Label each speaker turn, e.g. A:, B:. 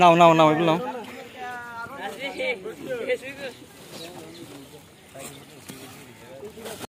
A: নাও নাও নাও এগুলো
B: নাও